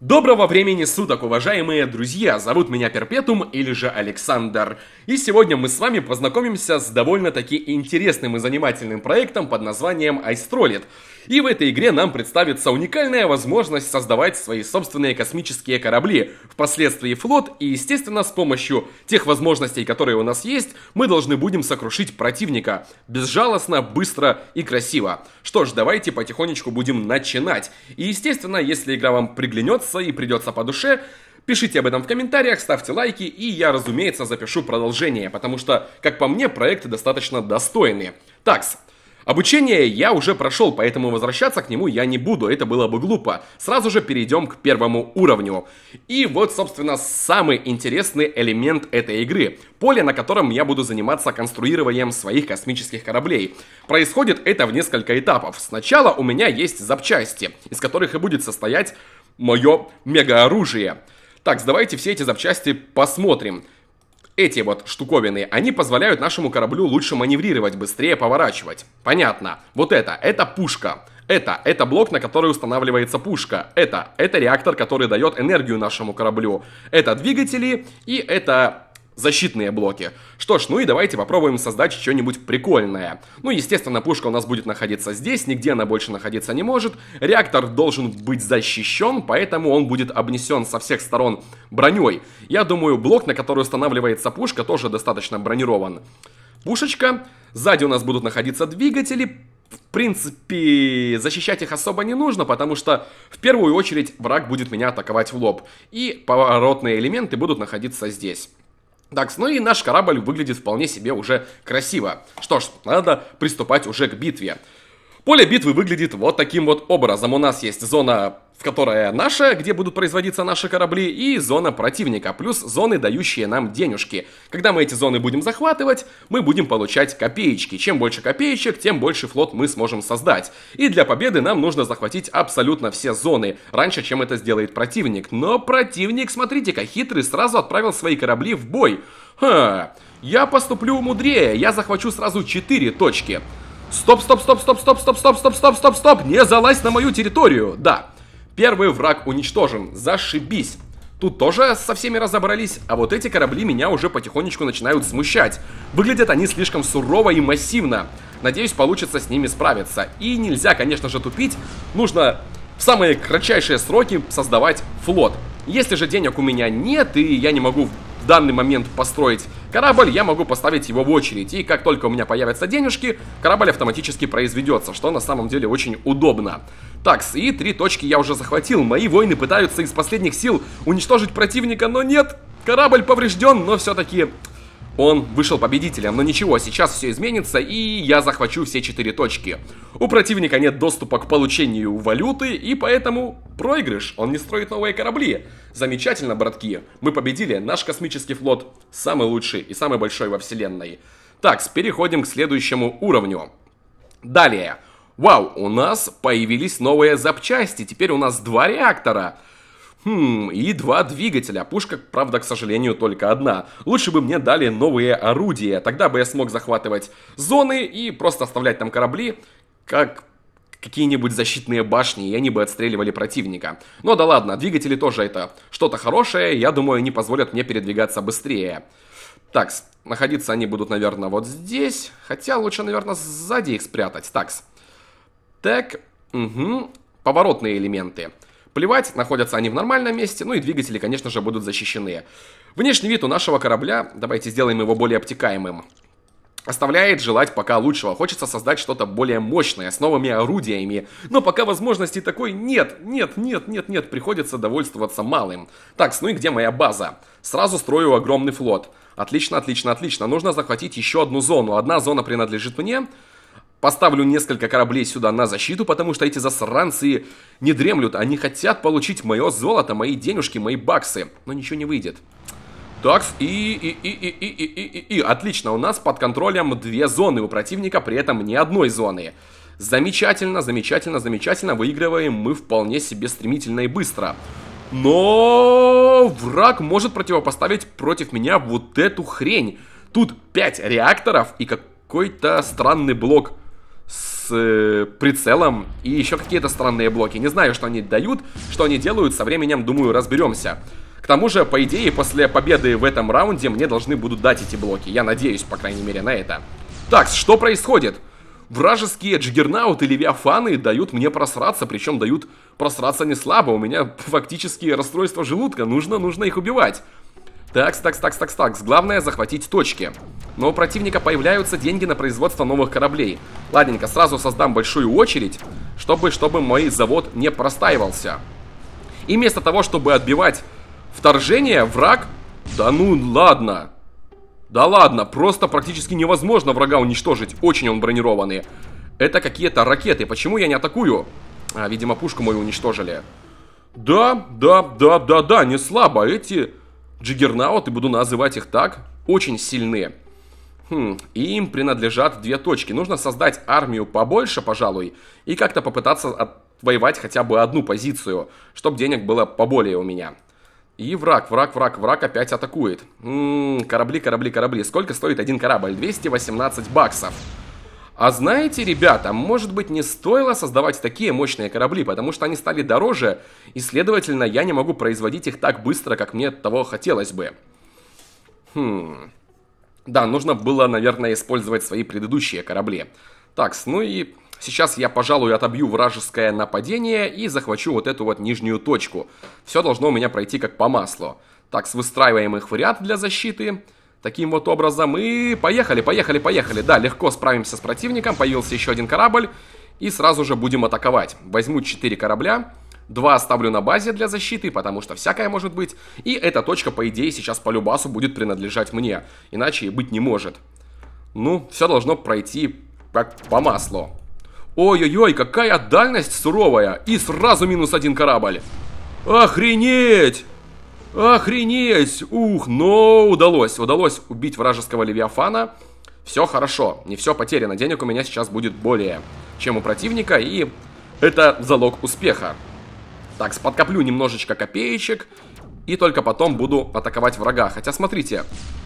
Доброго времени суток, уважаемые друзья! Зовут меня Перпетум или же Александр. И сегодня мы с вами познакомимся с довольно-таки интересным и занимательным проектом под названием Айстролит. И в этой игре нам представится уникальная возможность создавать свои собственные космические корабли, впоследствии флот, и естественно с помощью тех возможностей, которые у нас есть, мы должны будем сокрушить противника. Безжалостно, быстро и красиво. Что ж, давайте потихонечку будем начинать. И естественно, если игра вам приглянется, понравился и придется по душе, пишите об этом в комментариях, ставьте лайки, и я, разумеется, запишу продолжение, потому что, как по мне, проекты достаточно достойные. Такс. Обучение я уже прошел, поэтому возвращаться к нему я не буду, это было бы глупо. Сразу же перейдем к первому уровню. И вот, собственно, самый интересный элемент этой игры. Поле, на котором я буду заниматься конструированием своих космических кораблей. Происходит это в несколько этапов. Сначала у меня есть запчасти, из которых и будет состоять мое мега-оружие. Так, давайте все эти запчасти посмотрим. Эти вот штуковины, они позволяют нашему кораблю лучше маневрировать, быстрее поворачивать. Понятно. Вот это, это пушка. Это, это блок, на который устанавливается пушка. Это, это реактор, который дает энергию нашему кораблю. Это двигатели и это защитные блоки. Что ж, ну и давайте попробуем создать что-нибудь прикольное. Ну, естественно, пушка у нас будет находиться здесь, нигде она больше находиться не может. Реактор должен быть защищен, поэтому он будет обнесен со всех сторон броней. Я думаю, блок, на который устанавливается пушка, тоже достаточно бронирован. Пушечка. Сзади у нас будут находиться двигатели. В принципе, защищать их особо не нужно, потому что в первую очередь враг будет меня атаковать в лоб. И поворотные элементы будут находиться здесь. Так, ну и наш корабль выглядит вполне себе уже красиво. Что ж, надо приступать уже к битве. Поле битвы выглядит вот таким вот образом. У нас есть зона в которая наша, где будут производиться наши корабли, и зона противника, плюс зоны, дающие нам денежки. Когда мы эти зоны будем захватывать, мы будем получать копеечки. Чем больше копеечек, тем больше флот мы сможем создать. И для победы нам нужно захватить абсолютно все зоны, раньше, чем это сделает противник. Но противник, смотрите-ка, хитрый, сразу отправил свои корабли в бой. Ха, я поступлю мудрее, я захвачу сразу 4 точки. Стоп, стоп, стоп, стоп, стоп, стоп, стоп, стоп, стоп, стоп, стоп, не залазь на мою территорию, да. Первый враг уничтожен, зашибись. Тут тоже со всеми разобрались, а вот эти корабли меня уже потихонечку начинают смущать. Выглядят они слишком сурово и массивно. Надеюсь, получится с ними справиться. И нельзя, конечно же, тупить. Нужно в самые кратчайшие сроки создавать флот. Если же денег у меня нет и я не могу данный момент построить корабль, я могу поставить его в очередь. И как только у меня появятся денежки, корабль автоматически произведется, что на самом деле очень удобно. Такс, и три точки я уже захватил. Мои воины пытаются из последних сил уничтожить противника, но нет. Корабль поврежден, но все-таки он вышел победителем, но ничего, сейчас все изменится, и я захвачу все четыре точки. У противника нет доступа к получению валюты, и поэтому проигрыш, он не строит новые корабли. Замечательно, братки, мы победили, наш космический флот самый лучший и самый большой во вселенной. Так, переходим к следующему уровню. Далее. Вау, у нас появились новые запчасти, теперь у нас два реактора. Хм, и два двигателя. Пушка, правда, к сожалению, только одна. Лучше бы мне дали новые орудия. Тогда бы я смог захватывать зоны и просто оставлять там корабли, как какие-нибудь защитные башни, и они бы отстреливали противника. Но ну да ладно, двигатели тоже это что-то хорошее, я думаю, они позволят мне передвигаться быстрее. Такс, находиться они будут, наверное, вот здесь, хотя лучше, наверное, сзади их спрятать. Такс. Так, угу, поворотные элементы. Плевать, находятся они в нормальном месте, ну и двигатели, конечно же, будут защищены. Внешний вид у нашего корабля, давайте сделаем его более обтекаемым, оставляет желать пока лучшего. Хочется создать что-то более мощное, с новыми орудиями. Но пока возможности такой нет, нет, нет, нет, нет, приходится довольствоваться малым. Так, ну и где моя база? Сразу строю огромный флот. Отлично, отлично, отлично. Нужно захватить еще одну зону. Одна зона принадлежит мне, поставлю несколько кораблей сюда на защиту, потому что эти засранцы не дремлют. Они хотят получить мое золото, мои денежки, мои баксы. Но ничего не выйдет. Так, и, и, и, и, и, и, и, и, и. Отлично, у нас под контролем две зоны у противника, при этом ни одной зоны. Замечательно, замечательно, замечательно. Выигрываем мы вполне себе стремительно и быстро. Но враг может противопоставить против меня вот эту хрень. Тут пять реакторов и какой-то странный блок Э, прицелом и еще какие-то странные блоки. Не знаю, что они дают, что они делают, со временем, думаю, разберемся. К тому же, по идее, после победы в этом раунде мне должны будут дать эти блоки. Я надеюсь, по крайней мере, на это. Так, что происходит? Вражеские или левиафаны дают мне просраться, причем дают просраться не слабо. У меня фактически расстройство желудка, нужно, нужно их убивать. Такс, такс, такс, такс, такс. Главное захватить точки. Но у противника появляются деньги на производство новых кораблей. Ладненько, сразу создам большую очередь, чтобы, чтобы мой завод не простаивался. И вместо того, чтобы отбивать вторжение, враг... Да ну ладно. Да ладно, просто практически невозможно врага уничтожить. Очень он бронированный. Это какие-то ракеты. Почему я не атакую? А, видимо, пушку мою уничтожили. Да, да, да, да, да, не слабо. Эти Джиггернаут, и буду называть их так, очень сильны. Хм, и им принадлежат две точки. Нужно создать армию побольше, пожалуй, и как-то попытаться отвоевать хотя бы одну позицию, чтобы денег было поболее у меня. И враг, враг, враг, враг опять атакует. М м-м, -м, корабли, корабли, корабли. Сколько стоит один корабль? 218 баксов. А знаете, ребята, может быть не стоило создавать такие мощные корабли, потому что они стали дороже, и, следовательно, я не могу производить их так быстро, как мне того хотелось бы. Хм... Да, нужно было, наверное, использовать свои предыдущие корабли. Так, ну и сейчас я, пожалуй, отобью вражеское нападение и захвачу вот эту вот нижнюю точку. Все должно у меня пройти как по маслу. Так, выстраиваем их в ряд для защиты. Таким вот образом и поехали, поехали, поехали. Да, легко справимся с противником, появился еще один корабль. И сразу же будем атаковать. Возьму 4 корабля. Два оставлю на базе для защиты, потому что всякое может быть. И эта точка, по идее, сейчас по любасу будет принадлежать мне. Иначе и быть не может. Ну, все должно пройти как по маслу. Ой-ой-ой, какая дальность суровая! И сразу минус один корабль! Охренеть! Охренеть! Ух, но удалось. Удалось убить вражеского Левиафана. Все хорошо, не все потеряно. Денег у меня сейчас будет более, чем у противника, и это залог успеха. Так, подкоплю немножечко копеечек, и только потом буду атаковать врага. Хотя, смотрите,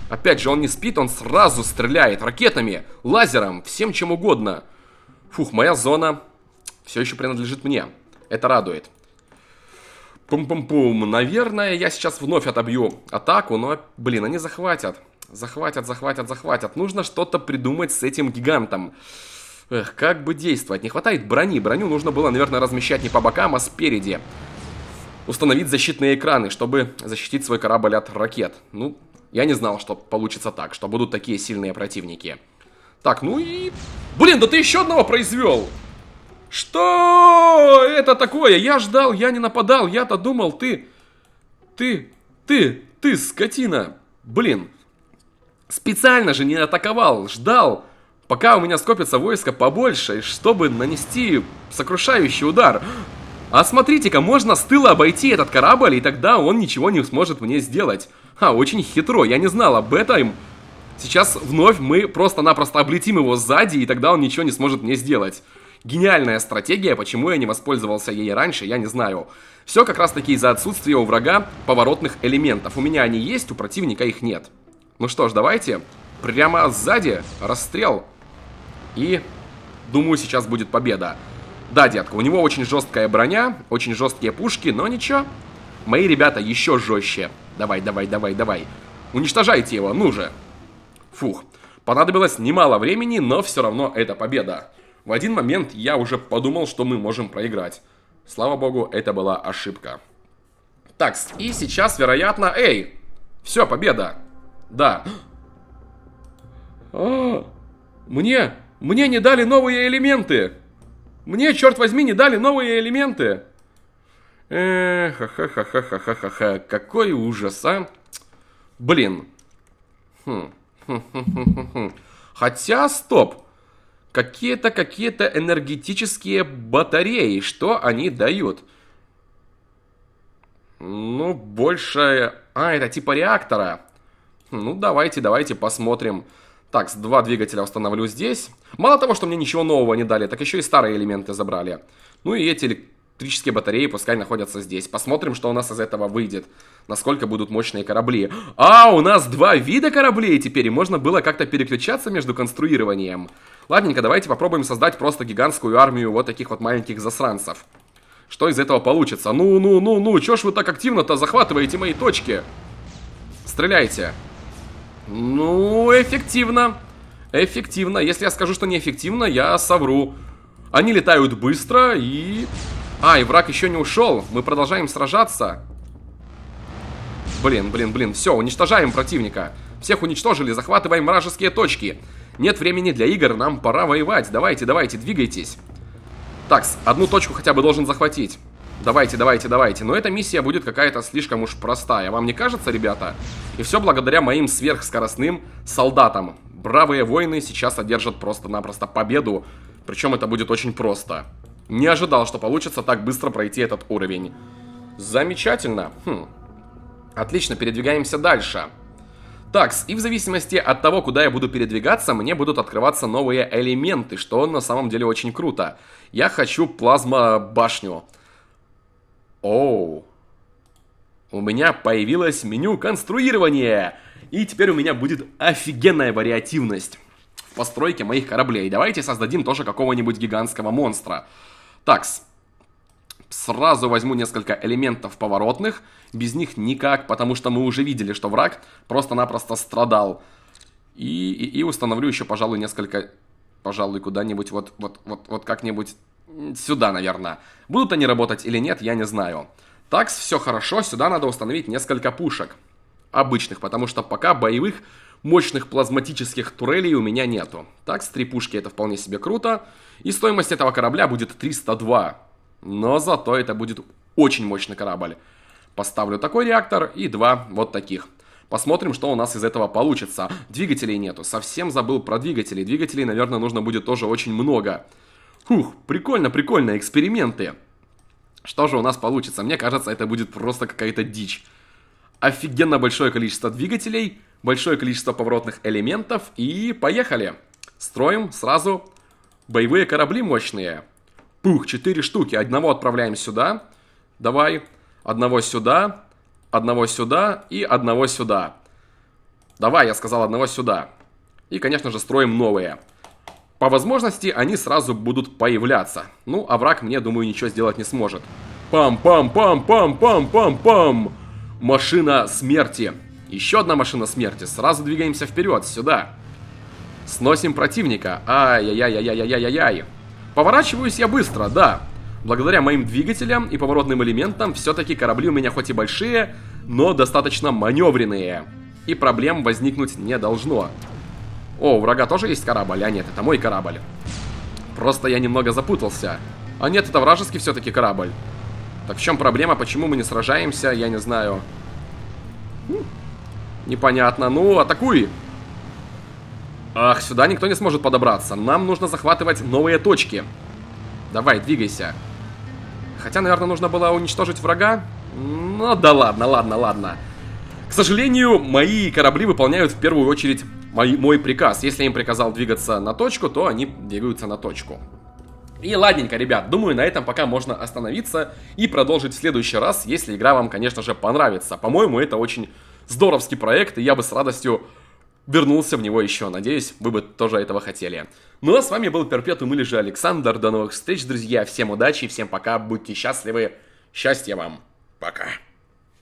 опять же, он не спит, он сразу стреляет ракетами, лазером, всем чем угодно. Фух, моя зона все еще принадлежит мне. Это радует. Пум-пум-пум. Наверное, я сейчас вновь отобью атаку, но, блин, они захватят. Захватят, захватят, захватят. Нужно что-то придумать с этим гигантом. Эх, как бы действовать? Не хватает брони. Броню нужно было, наверное, размещать не по бокам, а спереди. Установить защитные экраны, чтобы защитить свой корабль от ракет. Ну, я не знал, что получится так, что будут такие сильные противники. Так, ну и... Блин, да ты еще одного произвел! Что это такое? Я ждал, я не нападал, я-то думал, ты... Ты, ты, ты, скотина. Блин. Специально же не атаковал, ждал, пока у меня скопится войско побольше, чтобы нанести сокрушающий удар. А смотрите-ка, можно с тыла обойти этот корабль, и тогда он ничего не сможет мне сделать. А, очень хитро, я не знал об этом. Сейчас вновь мы просто-напросто облетим его сзади, и тогда он ничего не сможет мне сделать. Гениальная стратегия, почему я не воспользовался ей раньше, я не знаю. Все как раз таки из-за отсутствия у врага поворотных элементов. У меня они есть, у противника их нет. Ну что ж, давайте. Прямо сзади расстрел. И, думаю, сейчас будет победа. Да, детка, у него очень жесткая броня, очень жесткие пушки, но ничего. Мои ребята еще жестче. Давай, давай, давай, давай. Уничтожайте его, ну же. Фух. Понадобилось немало времени, но все равно это победа. В один момент я уже подумал, что мы можем проиграть. Слава богу, это была ошибка. Так, и сейчас, вероятно... Эй! Все, победа! Да. А, мне... Мне не дали новые элементы! Мне, черт возьми, не дали новые элементы! Эх, ха-ха-ха-ха-ха-ха-ха. Какой ужас, а? Блин. Хм. хм, хм, хм Хотя, стоп какие-то какие-то энергетические батареи, что они дают. Ну, больше... А, это типа реактора. Ну, давайте, давайте посмотрим. Так, два двигателя установлю здесь. Мало того, что мне ничего нового не дали, так еще и старые элементы забрали. Ну и эти электрические батареи пускай находятся здесь. Посмотрим, что у нас из этого выйдет. Насколько будут мощные корабли. А, у нас два вида кораблей теперь, и можно было как-то переключаться между конструированием. Ладненько, давайте попробуем создать просто гигантскую армию вот таких вот маленьких засранцев. Что из этого получится? Ну, ну, ну, ну, чё ж вы так активно-то захватываете мои точки? Стреляйте. Ну, эффективно. Эффективно. Если я скажу, что неэффективно, я совру. Они летают быстро и... А, и враг еще не ушел. Мы продолжаем сражаться. Блин, блин, блин. Все, уничтожаем противника. Всех уничтожили, захватываем вражеские точки. Нет времени для игр, нам пора воевать. Давайте, давайте, двигайтесь. Так, одну точку хотя бы должен захватить. Давайте, давайте, давайте. Но эта миссия будет какая-то слишком уж простая. Вам не кажется, ребята? И все благодаря моим сверхскоростным солдатам. Бравые воины сейчас одержат просто-напросто победу. Причем это будет очень просто. Не ожидал, что получится так быстро пройти этот уровень. Замечательно. Хм. Отлично, передвигаемся дальше. Дальше такс, и в зависимости от того, куда я буду передвигаться, мне будут открываться новые элементы, что на самом деле очень круто. Я хочу плазма-башню. Оу. У меня появилось меню конструирования. И теперь у меня будет офигенная вариативность в постройке моих кораблей. Давайте создадим тоже какого-нибудь гигантского монстра. Такс. Сразу возьму несколько элементов поворотных. Без них никак, потому что мы уже видели, что враг просто-напросто страдал. И, и, и установлю еще, пожалуй, несколько... Пожалуй, куда-нибудь вот, вот, вот, вот как-нибудь сюда, наверное. Будут они работать или нет, я не знаю. Такс, все хорошо, сюда надо установить несколько пушек. Обычных, потому что пока боевых мощных плазматических турелей у меня нету. Такс, три пушки, это вполне себе круто. И стоимость этого корабля будет 302. Но зато это будет очень мощный корабль. Поставлю такой реактор и два вот таких. Посмотрим, что у нас из этого получится. Двигателей нету. Совсем забыл про двигатели. Двигателей, наверное, нужно будет тоже очень много. Фух, прикольно, прикольно, эксперименты. Что же у нас получится? Мне кажется, это будет просто какая-то дичь. Офигенно большое количество двигателей, большое количество поворотных элементов и поехали. Строим сразу боевые корабли мощные. Пух, четыре штуки. Одного отправляем сюда. Давай. Одного сюда. Одного сюда. И одного сюда. Давай, я сказал, одного сюда. И, конечно же, строим новые. По возможности они сразу будут появляться. Ну, а враг мне, думаю, ничего сделать не сможет. Пам-пам-пам-пам-пам-пам-пам! Машина смерти. Еще одна машина смерти. Сразу двигаемся вперед, сюда. Сносим противника. Ай-яй-яй-яй-яй-яй-яй. Поворачиваюсь я быстро, да. Благодаря моим двигателям и поворотным элементам, все-таки корабли у меня хоть и большие, но достаточно маневренные. И проблем возникнуть не должно. О, у врага тоже есть корабль? А нет, это мой корабль. Просто я немного запутался. А нет, это вражеский все-таки корабль. Так в чем проблема? Почему мы не сражаемся? Я не знаю. Хм. Непонятно. Ну, атакуй! Ах, сюда никто не сможет подобраться. Нам нужно захватывать новые точки. Давай, двигайся. Хотя, наверное, нужно было уничтожить врага. Ну да ладно, ладно, ладно. К сожалению, мои корабли выполняют в первую очередь мой, мой приказ. Если я им приказал двигаться на точку, то они двигаются на точку. И ладненько, ребят, думаю, на этом пока можно остановиться и продолжить в следующий раз, если игра вам, конечно же, понравится. По-моему, это очень здоровский проект, и я бы с радостью вернулся в него еще. Надеюсь, вы бы тоже этого хотели. Ну а с вами был Перпетум или же Александр. До новых встреч, друзья. Всем удачи, всем пока, будьте счастливы. Счастья вам. Пока.